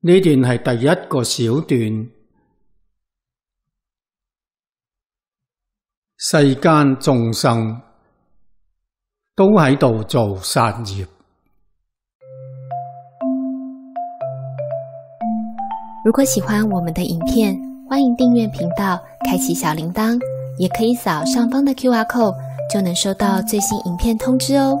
呢段系第一个小段，世间众生都喺度做杀业。如果喜欢我们的影片，欢迎订阅频道，开启小铃铛，也可以扫上方的 Q R code，就能收到最新影片通知哦。